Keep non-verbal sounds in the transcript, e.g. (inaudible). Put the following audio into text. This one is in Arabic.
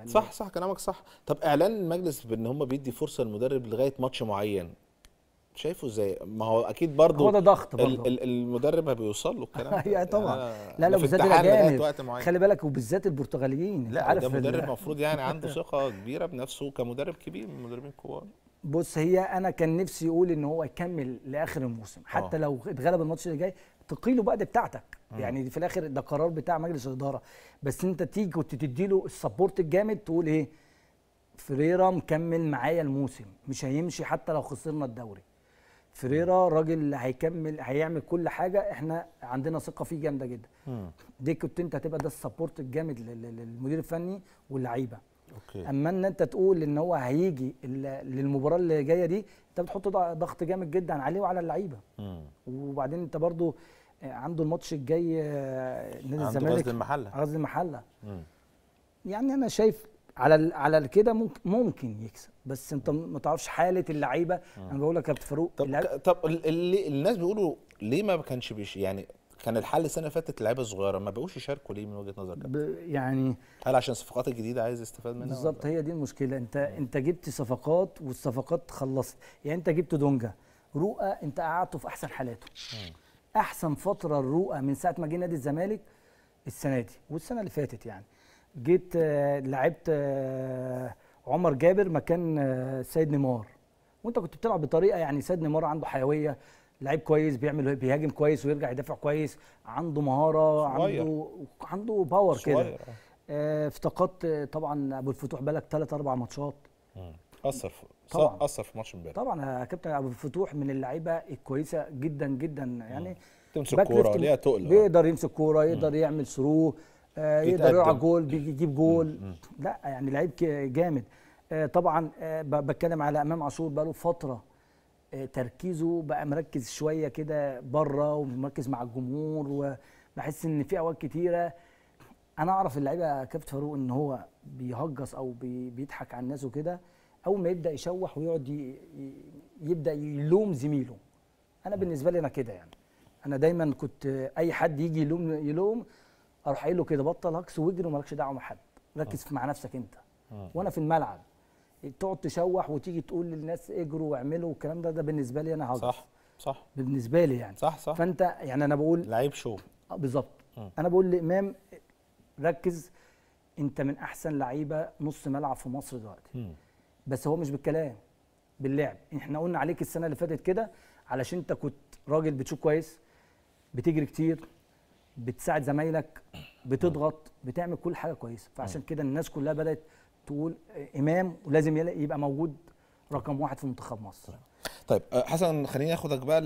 يعني صح صح كلامك صح طب اعلان المجلس بان هم بيدي فرصه للمدرب لغايه ماتش معين شايفه ازاي ما هو اكيد برضه هو ده ضغط برضه المدرب بيوصل له الكلام ده (laughs) أيوة طبعا آه، لا لا بالذات الاجانب خلي بالك وبالذات البرتغاليين لا عارف ده مدرب المفروض يعني عنده (laughs) ثقه كبيره بنفسه كمدرب كبير من المدربين الكبار بص هي انا كان نفسي يقول ان هو يكمل لاخر الموسم آه. حتى أوه. لو اتغلب الماتش اللي جاي تقيله بقى دي بتاعتك مم. يعني في الاخر ده قرار بتاع مجلس الاداره بس انت تيجي كنت تديله السبورت الجامد تقول ايه فريرا مكمل معايا الموسم مش هيمشي حتى لو خسرنا الدوري فريرا راجل هيكمل هيعمل كل حاجه احنا عندنا ثقه فيه جامده جدا مم. دي كنت انت هتبقى ده السبورت الجامد للمدير الفني واللعيبه أوكي. اما ان انت تقول ان هو هيجي للمباراه اللي جايه دي انت بتحط ضغط جامد جدا عليه وعلى اللعيبه وبعدين انت برضو آه، عنده الماتش الجاي آه، نادي الزمالك غزل المحله غزل المحله مم. يعني انا شايف على على كده ممكن ممكن يكسب بس انت ما تعرفش حاله اللعيبه انا بقول لك يا كابتن فاروق طب, طب الناس بيقولوا ليه ما كانش بيش يعني كان الحل السنه اللي فاتت اللعيبه الصغيره ما بقوش يشاركوا ليه من وجهه نظرك يعني هل عشان الصفقات الجديده عايز يستفاد منها بالظبط هي دي المشكله انت انت جبت صفقات والصفقات خلصت يعني انت جبت دونجا رؤى انت قعدته في احسن حالاته احسن فتره الرؤى من ساعه ما جه نادي الزمالك السنه دي والسنه اللي فاتت يعني جيت آه، لعبت آه، عمر جابر مكان آه، سيد نيمار وانت كنت بتلعب بطريقه يعني سيد نيمار عنده حيويه لعيب كويس بيعمل بيهاجم كويس ويرجع يدافع كويس عنده مهاره صغير. عنده عنده باور كده آه. آه، افتقدت آه، طبعا ابو الفتوح بقالك ثلاث اربع ماتشات اثر طبعا اثر في ماتش امبارح طبعا كابتن ابو الفتوح من اللعيبه الكويسه جدا جدا يعني تمسك كوره ليها تقل بيقدر يمسك كوره يقدر يعمل ثرو آه يقدر يقع جول بيجيب جول مم. لا يعني لعيب جامد آه طبعا آه بتكلم على امام عاشور بقاله فتره تركيزه بقى مركز شويه كده بره ومركز مع الجمهور وبحس ان في اوقات كتيره انا اعرف اللعيبه كابتن فاروق ان هو بيهجص او بيضحك على الناس وكده اول ما يبدا يشوح ويقعد يبدا يلوم زميله انا بالنسبه لي انا كده يعني انا دايما كنت اي حد يجي يلوم يلوم اروح قايل له كده بطل هكس واجري لكش دعوه مع حد ركز آه. مع نفسك انت آه. وانا في الملعب تقعد تشوح وتيجي تقول للناس اجروا واعملوا والكلام ده ده بالنسبه لي انا هجس صح صح بالنسبه لي يعني صح صح فانت يعني انا بقول لعيب شو آه، بالظبط انا بقول لامام ركز انت من احسن لعيبه نص ملعب في مصر دلوقتي بس هو مش بالكلام باللعب احنا قلنا عليك السنه اللي فاتت كده علشان انت كنت راجل بتشوف كويس بتجري كتير بتساعد زمايلك بتضغط بتعمل كل حاجه كويسه فعشان كده الناس كلها بدات تقول امام ولازم يبقى موجود رقم واحد في منتخب مصر طيب آه، حسن خليني اخدك بقى